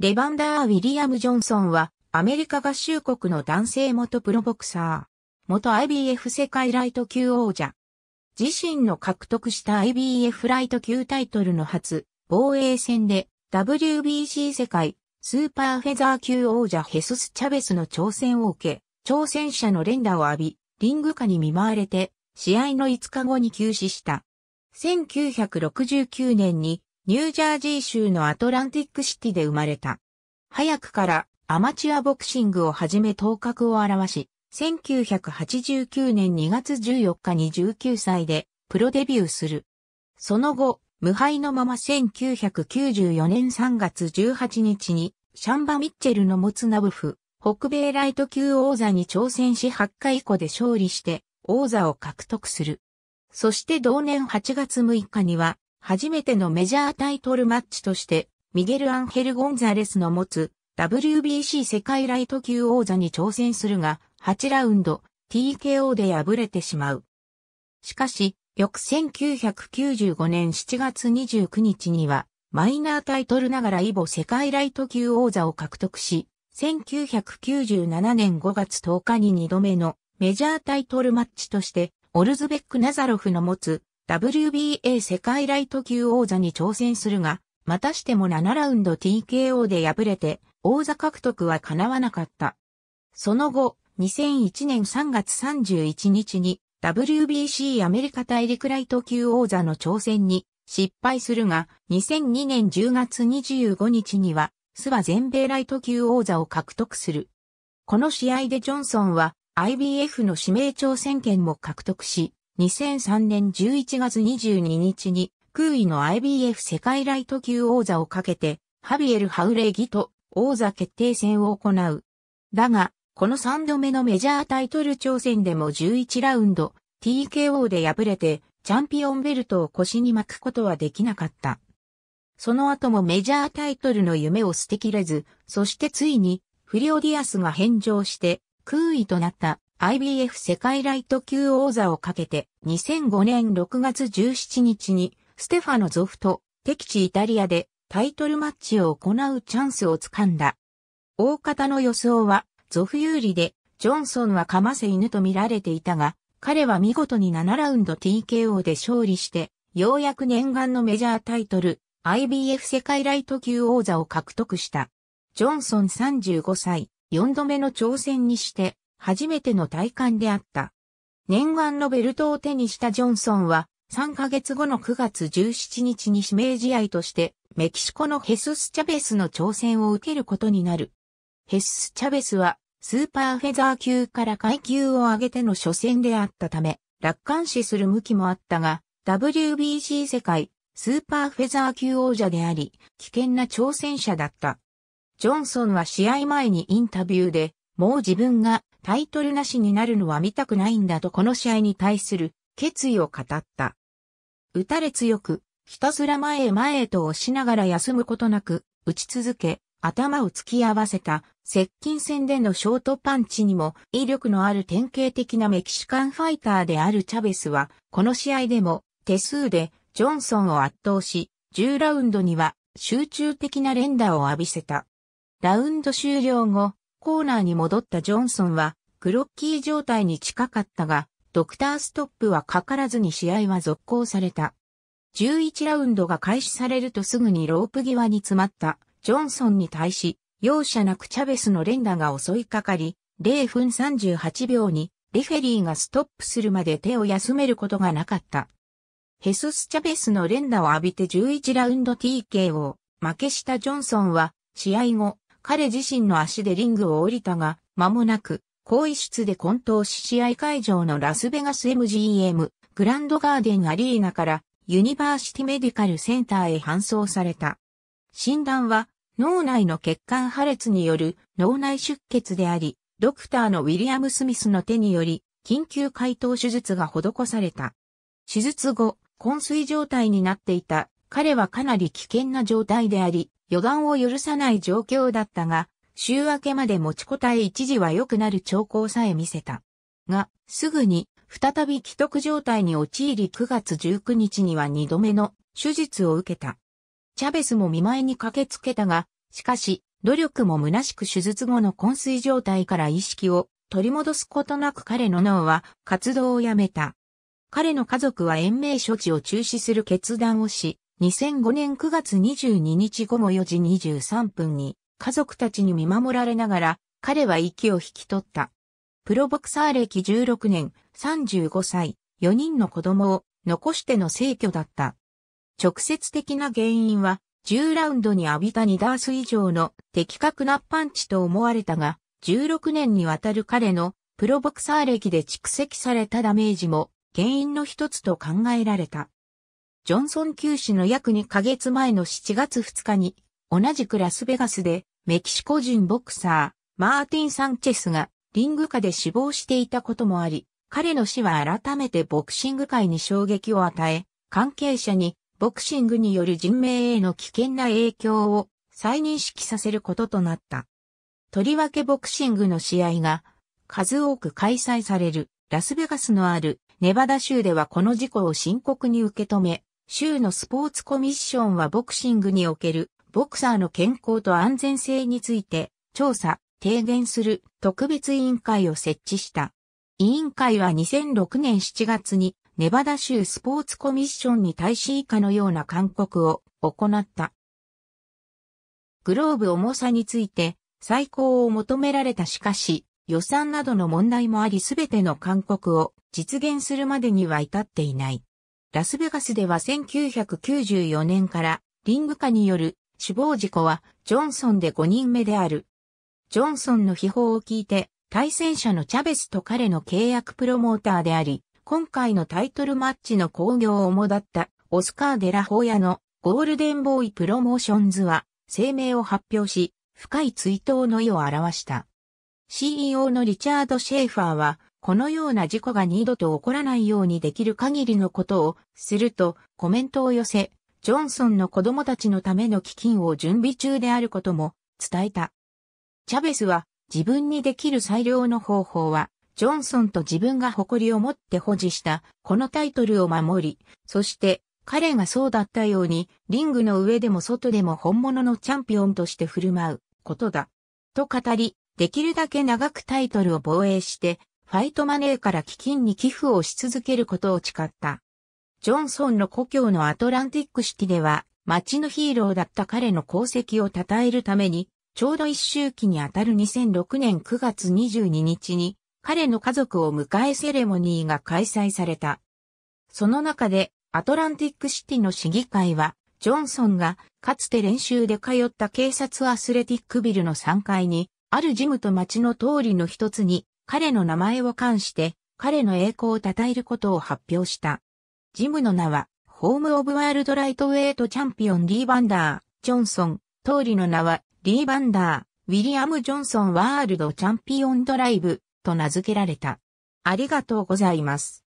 レバンダー・ウィリアム・ジョンソンは、アメリカ合衆国の男性元プロボクサー。元 IBF 世界ライト級王者。自身の獲得した IBF ライト級タイトルの初、防衛戦で WBC 世界スーパーフェザー級王者ヘスス・チャベスの挑戦を受け、挑戦者の連打を浴び、リング下に見舞われて、試合の5日後に休止した。1969年にニュージャージー州のアトランティックシティで生まれた。早くからアマチュアボクシングをはじめ頭角を表し、1989年2月14日に19歳でプロデビューする。その後、無敗のまま1994年3月18日に、シャンバ・ミッチェルの持つナブフ、北米ライト級王座に挑戦し8回以降で勝利して、王座を獲得する。そして同年8月6日には、初めてのメジャータイトルマッチとして、ミゲル・アンヘル・ゴンザレスの持つ WBC 世界ライト級王座に挑戦するが、8ラウンド TKO で敗れてしまう。しかし、翌1995年7月29日には、マイナータイトルながらイボ世界ライト級王座を獲得し、1997年5月10日に2度目のメジャータイトルマッチとして、オルズベック・ナザロフの持つ WBA 世界ライト級王座に挑戦するが、またしても7ラウンド TKO で敗れて、王座獲得は叶わなかった。その後、2001年3月31日に WBC アメリカ大陸ライト級王座の挑戦に失敗するが、2002年10月25日には、スワ全米ライト級王座を獲得する。この試合でジョンソンは IBF の指名挑戦権も獲得し、2003年11月22日に、空位の IBF 世界ライト級王座をかけて、ハビエル・ハウレギと王座決定戦を行う。だが、この3度目のメジャータイトル挑戦でも11ラウンド、TKO で敗れて、チャンピオンベルトを腰に巻くことはできなかった。その後もメジャータイトルの夢を捨てきれず、そしてついに、フリオディアスが返上して、空位となった IBF 世界ライト級王座をかけて2005年6月17日にステファノゾフと敵地イタリアでタイトルマッチを行うチャンスをつかんだ。大方の予想はゾフ有利でジョンソンはかませ犬と見られていたが彼は見事に7ラウンド TKO で勝利してようやく念願のメジャータイトル IBF 世界ライト級王座を獲得した。ジョンソン35歳4度目の挑戦にして初めての体感であった。念願のベルトを手にしたジョンソンは、3ヶ月後の9月17日に指名試合として、メキシコのヘスス・チャベスの挑戦を受けることになる。ヘス・ス・チャベスは、スーパーフェザー級から階級を上げての初戦であったため、楽観視する向きもあったが、WBC 世界、スーパーフェザー級王者であり、危険な挑戦者だった。ジョンソンは試合前にインタビューで、もう自分がタイトルなしになるのは見たくないんだとこの試合に対する決意を語った。打たれ強く、ひたすら前へ前へと押しながら休むことなく、打ち続け、頭を突き合わせた接近戦でのショートパンチにも威力のある典型的なメキシカンファイターであるチャベスは、この試合でも手数でジョンソンを圧倒し、10ラウンドには集中的な連打を浴びせた。ラウンド終了後、コーナーに戻ったジョンソンはグロッキー状態に近かったが、ドクターストップはかからずに試合は続行された。11ラウンドが開始されるとすぐにロープ際に詰まったジョンソンに対し、容赦なくチャベスの連打が襲いかかり、0分38秒にレフェリーがストップするまで手を休めることがなかった。ヘスス・チャベスの連打を浴びて11ラウンド TKO、負けしたジョンソンは、試合後、彼自身の足でリングを降りたが、間もなく、更衣室で混沌し試合会場のラスベガス MGM、グランドガーデンアリーナからユニバーシティメディカルセンターへ搬送された。診断は脳内の血管破裂による脳内出血であり、ドクターのウィリアム・スミスの手により緊急解凍手術が施された。手術後、昏睡状態になっていた彼はかなり危険な状態であり、予断を許さない状況だったが、週明けまで持ちこたえ一時は良くなる兆候さえ見せた。が、すぐに、再び既得状態に陥り9月19日には2度目の手術を受けた。チャベスも見舞いに駆けつけたが、しかし、努力も虚しく手術後の昏睡状態から意識を取り戻すことなく彼の脳は活動をやめた。彼の家族は延命処置を中止する決断をし、2005年9月22日午後4時23分に家族たちに見守られながら、彼は息を引き取った。プロボクサー歴16年、35歳、4人の子供を残しての逝去だった。直接的な原因は、10ラウンドに浴びた2ダース以上の的確なパンチと思われたが、16年にわたる彼のプロボクサー歴で蓄積されたダメージも原因の一つと考えられた。ジョンソン休止の約2ヶ月前の7月2日に、同じくラスベガスでメキシコ人ボクサー、マーティン・サンチェスがリング下で死亡していたこともあり、彼の死は改めてボクシング界に衝撃を与え、関係者にボクシングによる人命への危険な影響を再認識させることとなった。とりわけボクシングの試合が数多く開催されるラスベガスのあるネバダ州ではこの事故を深刻に受け止め、州のスポーツコミッションはボクシングにおけるボクサーの健康と安全性について調査、提言する特別委員会を設置した。委員会は2006年7月にネバダ州スポーツコミッションに対し以下のような勧告を行った。グローブ重さについて最高を求められたしかし予算などの問題もあり全ての勧告を実現するまでには至っていない。ラスベガスでは1994年からリング下による死亡事故は、ジョンソンで5人目である。ジョンソンの秘宝を聞いて、対戦者のチャベスと彼の契約プロモーターであり、今回のタイトルマッチの興行を主だったオスカー・デラホーヤのゴールデンボーイプロモーションズは声明を発表し、深い追悼の意を表した。CEO のリチャード・シェーファーは、このような事故が二度と起こらないようにできる限りのことをするとコメントを寄せ、ジョンソンの子供たちのための基金を準備中であることも伝えた。チャベスは自分にできる最良の方法は、ジョンソンと自分が誇りを持って保持したこのタイトルを守り、そして彼がそうだったようにリングの上でも外でも本物のチャンピオンとして振る舞うことだ。と語り、できるだけ長くタイトルを防衛して、ファイトマネーから基金に寄付をし続けることを誓った。ジョンソンの故郷のアトランティックシティでは、街のヒーローだった彼の功績を称えるために、ちょうど一周期にあたる2006年9月22日に、彼の家族を迎えセレモニーが開催された。その中で、アトランティックシティの市議会は、ジョンソンがかつて練習で通った警察アスレティックビルの3階に、あるジムと街の通りの一つに、彼の名前を冠して、彼の栄光を称えることを発表した。ジムの名は、ホームオブワールドライトウェイトチャンピオンリー・バンダー、ジョンソン。通りの名は、リー・バンダー、ウィリアム・ジョンソン・ワールドチャンピオンドライブと名付けられた。ありがとうございます。